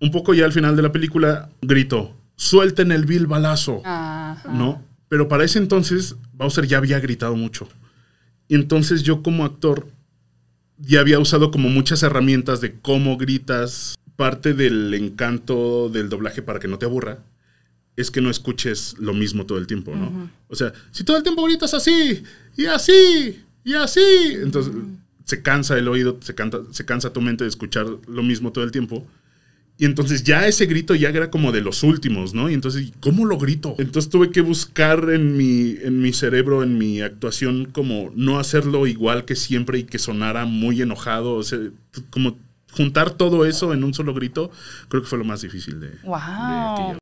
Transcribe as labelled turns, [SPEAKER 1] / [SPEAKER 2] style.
[SPEAKER 1] un poco ya al final de la película, gritó, suelten el vil balazo,
[SPEAKER 2] ¿no?
[SPEAKER 1] Pero para ese entonces, Bowser ya había gritado mucho. Y entonces yo como actor ya había usado como muchas herramientas de cómo gritas. Parte del encanto del doblaje para que no te aburra es que no escuches lo mismo todo el tiempo, ¿no? O sea, si todo el tiempo gritas así, y así, y así, entonces se cansa el oído, se, canta, se cansa tu mente de escuchar lo mismo todo el tiempo. Y entonces ya ese grito ya era como de los últimos, ¿no? Y entonces, ¿cómo lo grito? Entonces tuve que buscar en mi, en mi cerebro, en mi actuación, como no hacerlo igual que siempre y que sonara muy enojado, o sea, como juntar todo eso en un solo grito, creo que fue lo más difícil de...
[SPEAKER 3] ¡Wow!